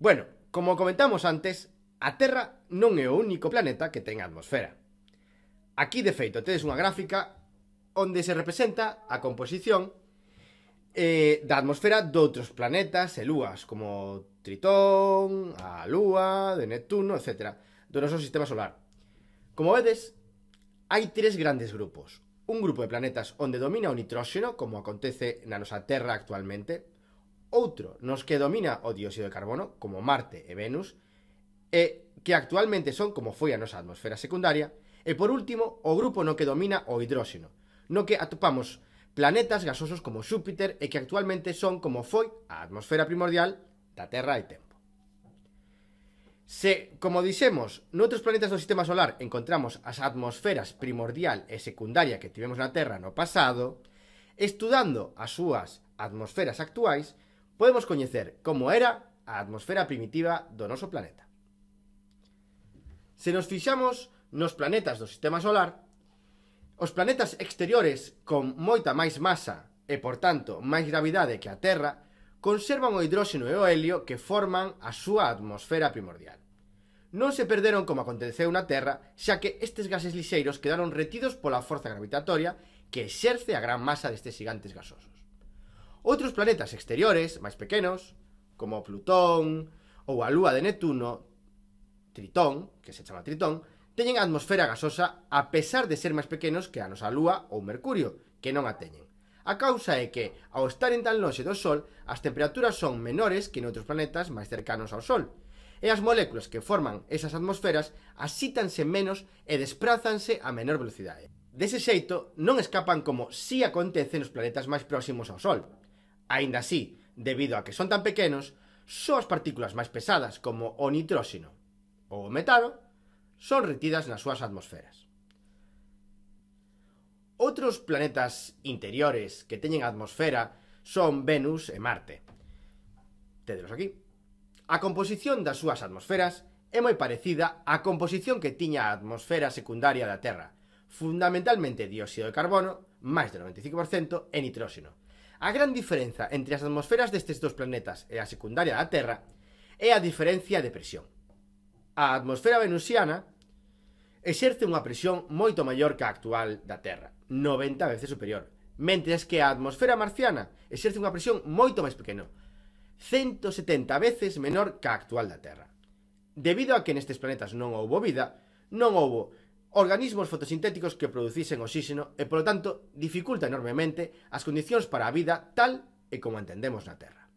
Bueno, como comentamos antes, a Terra non é o único planeta que ten atmosfera. Aquí, de feito, tedes unha gráfica onde se representa a composición eh, da atmosfera de outros planetas e lúas, como Tritón, a Lúa, de Neptuno, etc., do noso sistema solar. Como vedes, hai tres grandes grupos. Un grupo de planetas onde domina o nitróxeno, como acontece na nosa Terra actualmente, outro nos que domina o dióxido de carbono, como Marte e Venus, e que actualmente son como foi a nosa atmosfera secundaria, e por último, o grupo no que domina o hidróxeno, no que atopamos planetas gasosos como Xúpiter e que actualmente son como foi a atmosfera primordial da Terra e tempo. Se, como dixemos, noutros planetas do Sistema Solar encontramos as atmosferas primordial e secundaria que tivemos na Terra no pasado, estudando as súas atmosferas actuais, podemos coñecer como era a atmosfera primitiva do noso planeta. Se nos fixamos nos planetas do Sistema Solar, os planetas exteriores con moita máis masa e, por tanto, máis gravidade que a Terra, conservan o hidróxeno e o helio que forman a súa atmosfera primordial. Non se perderon como aconteceu na Terra, xa que estes gases lixeiros quedaron retidos pola forza gravitatoria que exerce a gran masa destes gigantes gasosos. Outros planetas exteriores, máis pequenos, como Plutón ou a lúa de Neptuno, Tritón, que se chama Tritón, teñen atmosfera gasosa a pesar de ser máis pequenos que a nosa lúa ou Mercurio, que non a teñen. A causa é que, ao estaren tan lonxe do Sol, as temperaturas son menores que noutros planetas máis cercanos ao Sol, e as moléculas que forman esas atmosferas asítanse menos e desprázanse a menor velocidade. Dese xeito, non escapan como si acontece nos planetas máis próximos ao Sol, Aínda así, debido a que son tan pequenos, só as partículas máis pesadas como o nitróxeno ou o metano son retidas nas súas atmosferas. Outros planetas interiores que teñen atmosfera son Venus e Marte. Tédelos aquí. A composición das súas atmosferas é moi parecida á composición que tiña a atmosfera secundaria da Terra, fundamentalmente dióxido de carbono, máis de 95%, e nitróxeno, A gran diferenza entre as atmosferas destes dos planetas e a secundaria da Terra é a diferencia de presión. A atmosfera venusiana exerce unha presión moito maior que a actual da Terra, 90 veces superior, mentres que a atmosfera marciana exerce unha presión moito máis pequena, 170 veces menor que a actual da Terra. Debido a que nestes planetas non houbo vida, non houbo organismos fotosintéticos que producisen oxíxeno e, polo tanto, dificulta enormemente as condicións para a vida tal e como entendemos na Terra.